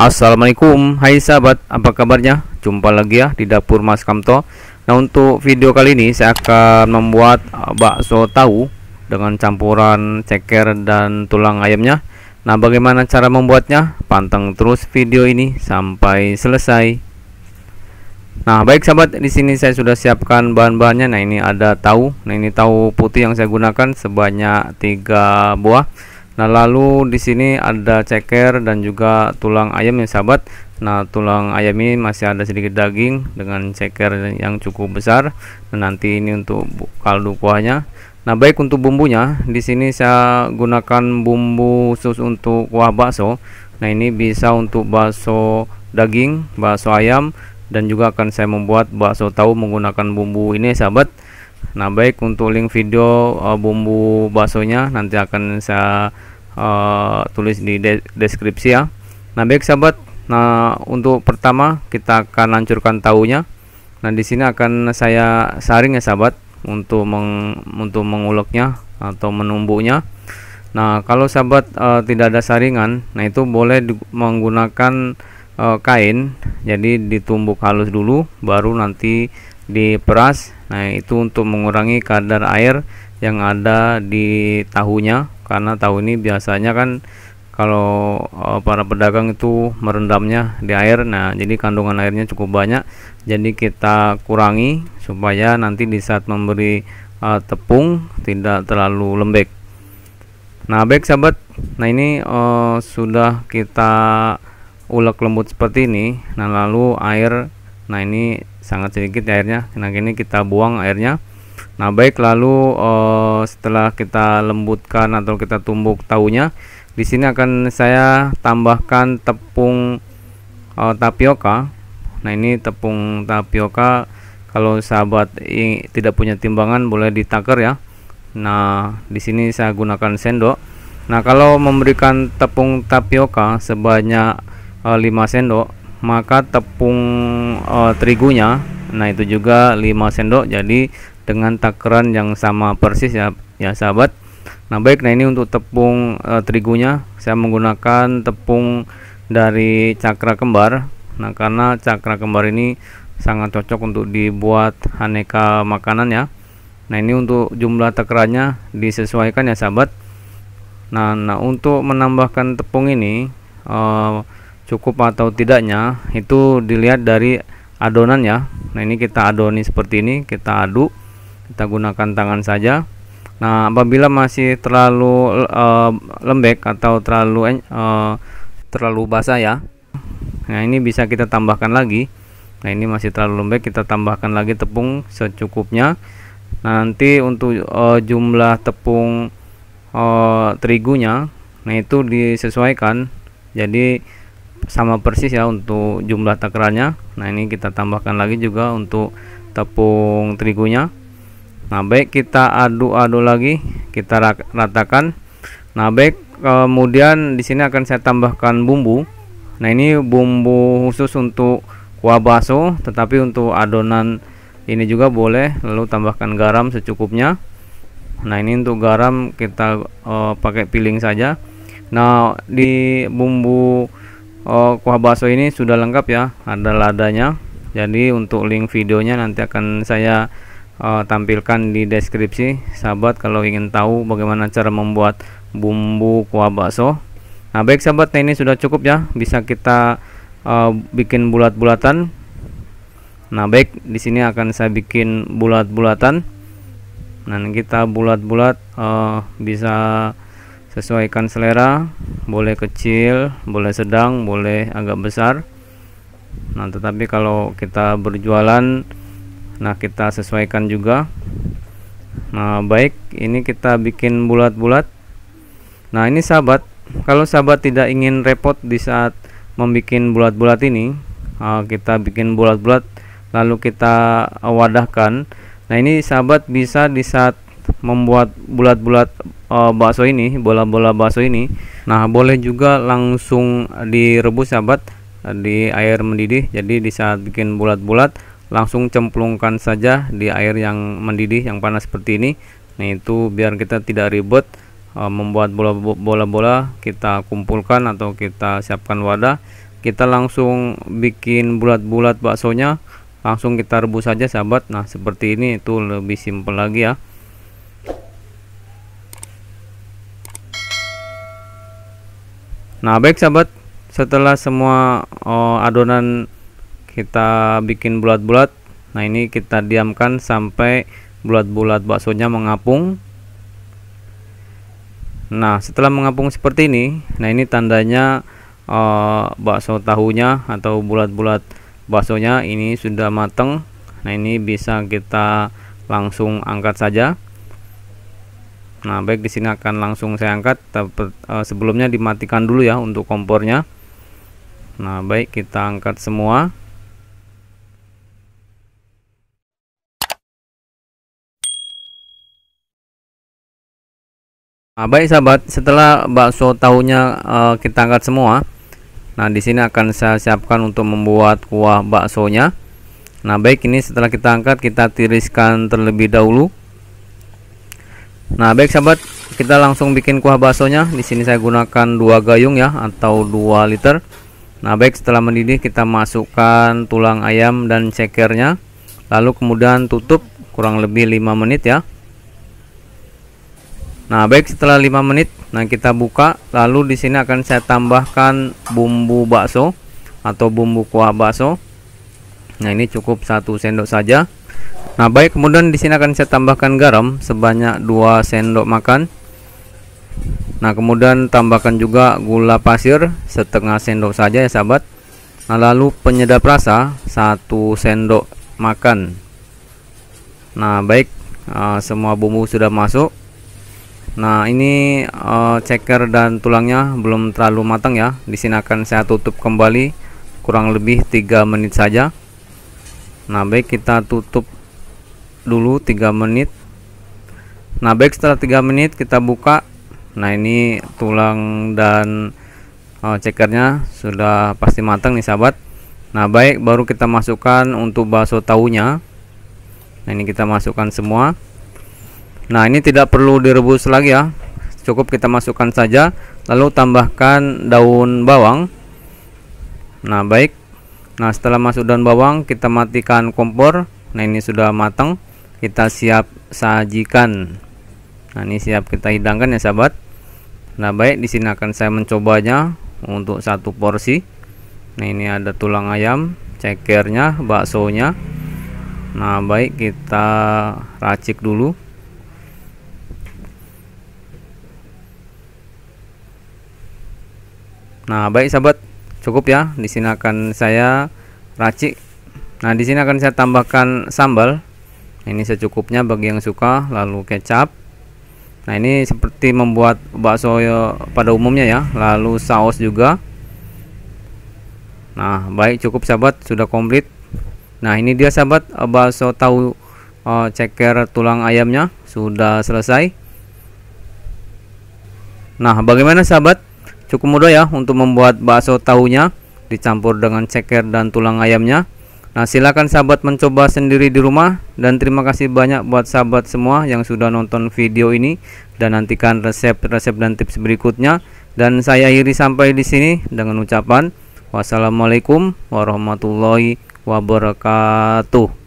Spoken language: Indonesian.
Assalamualaikum Hai sahabat apa kabarnya jumpa lagi ya di dapur Mas Kamto Nah untuk video kali ini saya akan membuat uh, bakso tahu dengan campuran ceker dan tulang ayamnya Nah bagaimana cara membuatnya panteng terus video ini sampai selesai Nah baik sahabat di sini saya sudah siapkan bahan-bahannya Nah ini ada tahu Nah ini tahu putih yang saya gunakan sebanyak 3 buah Nah, lalu di sini ada ceker dan juga tulang ayam ya sahabat. Nah, tulang ayam ini masih ada sedikit daging dengan ceker yang cukup besar. Nah, nanti ini untuk kaldu kuahnya. Nah, baik untuk bumbunya, di sini saya gunakan bumbu khusus untuk kuah bakso. Nah, ini bisa untuk bakso daging, bakso ayam dan juga akan saya membuat bakso tahu menggunakan bumbu ini sahabat nah baik untuk link video uh, bumbu baksonya nanti akan saya uh, tulis di de deskripsi ya nah baik sahabat nah untuk pertama kita akan hancurkan tahunya nah di sini akan saya saring ya sahabat untuk meng untuk menguleknya atau menumbuknya Nah, kalau sahabat uh, tidak ada saringan, nah itu boleh menggunakan uh, kain. Jadi ditumbuk halus dulu, baru nanti diperas Nah, itu untuk mengurangi kadar air yang ada di tahunya karena tahu ini biasanya kan kalau uh, para pedagang itu merendamnya di air. Nah, jadi kandungan airnya cukup banyak. Jadi kita kurangi supaya nanti di saat memberi uh, tepung tidak terlalu lembek. Nah, baik sahabat. Nah, ini uh, sudah kita ulek lembut seperti ini. Nah, lalu air nah ini sangat sedikit airnya nah ini kita buang airnya nah baik lalu uh, setelah kita lembutkan atau kita tumbuk tahunya di sini akan saya tambahkan tepung uh, tapioka nah ini tepung tapioka kalau sahabat tidak punya timbangan boleh ditaker ya nah di sini saya gunakan sendok nah kalau memberikan tepung tapioka sebanyak uh, eh, 5 sendok maka tepung e, terigunya nah itu juga 5 sendok jadi dengan takaran yang sama persis ya ya sahabat nah baik nah ini untuk tepung e, terigunya saya menggunakan tepung dari cakra kembar nah karena cakra kembar ini sangat cocok untuk dibuat aneka makanan ya nah ini untuk jumlah takarannya disesuaikan ya sahabat nah, nah untuk menambahkan tepung ini e, cukup atau tidaknya itu dilihat dari adonan ya nah ini kita adoni seperti ini kita aduk kita gunakan tangan saja nah apabila masih terlalu e, lembek atau terlalu e, terlalu basah ya nah ini bisa kita tambahkan lagi nah ini masih terlalu lembek kita tambahkan lagi tepung secukupnya nah nanti untuk e, jumlah tepung terigunya nah itu disesuaikan jadi sama persis ya untuk jumlah takarannya nah ini kita tambahkan lagi juga untuk tepung terigunya nah baik kita aduk-aduk lagi kita ratakan nah baik kemudian di sini akan saya tambahkan bumbu nah ini bumbu khusus untuk kuah bakso tetapi untuk adonan ini juga boleh lalu tambahkan garam secukupnya nah ini untuk garam kita uh, pakai piling saja nah di bumbu oh, kuah bakso ini sudah lengkap ya ada ladanya jadi untuk link videonya nanti akan saya uh, tampilkan di deskripsi sahabat kalau ingin tahu bagaimana cara membuat bumbu kuah bakso nah baik sahabat nah ini sudah cukup ya bisa kita uh, bikin bulat-bulatan nah baik di sini akan saya bikin bulat-bulatan dan kita bulat-bulat uh, bisa sesuaikan selera boleh kecil boleh sedang boleh agak besar nah tetapi kalau kita berjualan nah kita sesuaikan juga nah baik ini kita bikin bulat-bulat nah ini sahabat kalau sahabat tidak ingin repot di saat membuat bulat-bulat ini ah, kita bikin bulat-bulat lalu kita wadahkan nah ini sahabat bisa di saat membuat bulat-bulat uh, bakso ini bola-bola bakso ini nah boleh juga langsung direbus sahabat ya, di air mendidih jadi di saat bikin bulat-bulat langsung cemplungkan saja di air yang mendidih yang panas seperti ini nah itu biar kita tidak ribet eh, membuat bola-bola kita kumpulkan atau kita siapkan wadah kita langsung bikin bulat-bulat baksonya langsung kita rebus saja sahabat nah seperti ini itu lebih simpel lagi ya Nah, baik sahabat, setelah semua oh, adonan kita bikin bulat-bulat, nah ini kita diamkan sampai bulat-bulat baksonya mengapung. Nah, setelah mengapung seperti ini, nah ini tandanya oh, bakso tahunya atau bulat-bulat baksonya ini sudah mateng. Nah, ini bisa kita langsung angkat saja. Nah, baik di sini akan langsung saya angkat eh, sebelumnya dimatikan dulu ya untuk kompornya. Nah, baik kita angkat semua. Nah, baik sahabat, setelah bakso tahunya uh, eh, kita angkat semua. Nah, di sini akan saya siapkan untuk membuat kuah baksonya. Nah, baik ini setelah kita angkat kita tiriskan terlebih dahulu. Nah, baik sahabat, kita langsung bikin kuah baksonya. Di sini saya gunakan dua gayung ya atau 2 liter. Nah, baik setelah mendidih kita masukkan tulang ayam dan cekernya. Lalu kemudian tutup kurang lebih 5 menit ya. Nah, baik setelah 5 menit, nah kita buka. Lalu di sini akan saya tambahkan bumbu bakso atau bumbu kuah bakso. Nah, ini cukup satu sendok saja. Nah, baik kemudian di sini akan saya tambahkan garam sebanyak 2 sendok makan. Nah, kemudian tambahkan juga gula pasir setengah sendok saja ya sahabat. Nah, lalu penyedap rasa 1 sendok makan. Nah, baik eh, semua bumbu sudah masuk. Nah, ini eh, ceker dan tulangnya belum terlalu matang ya. Di sini akan saya tutup kembali kurang lebih 3 menit saja. Nah, baik kita tutup dulu 3 menit nah baik setelah 3 menit kita buka nah ini tulang dan uh, cekernya sudah pasti matang nih sahabat nah baik baru kita masukkan untuk bakso tahunya nah ini kita masukkan semua nah ini tidak perlu direbus lagi ya cukup kita masukkan saja lalu tambahkan daun bawang nah baik nah setelah masuk daun bawang kita matikan kompor nah ini sudah matang kita siap sajikan nah ini siap kita hidangkan ya sahabat nah baik di sini akan saya mencobanya untuk satu porsi nah ini ada tulang ayam cekernya baksonya nah baik kita racik dulu nah baik sahabat cukup ya di sini akan saya racik nah di sini akan saya tambahkan sambal ini secukupnya bagi yang suka lalu kecap nah ini seperti membuat bakso ya, pada umumnya ya lalu saus juga nah baik cukup sahabat sudah komplit nah ini dia sahabat eh, bakso tahu uh, ceker tulang ayamnya sudah selesai nah bagaimana sahabat cukup mudah ya untuk membuat bakso tahunya dicampur dengan ceker dan tulang ayamnya Nah, silakan sahabat mencoba sendiri di rumah dan terima kasih banyak buat sahabat semua yang sudah nonton video ini dan nantikan resep-resep dan tips berikutnya dan saya akhiri sampai di sini dengan ucapan wassalamualaikum warahmatullahi wabarakatuh.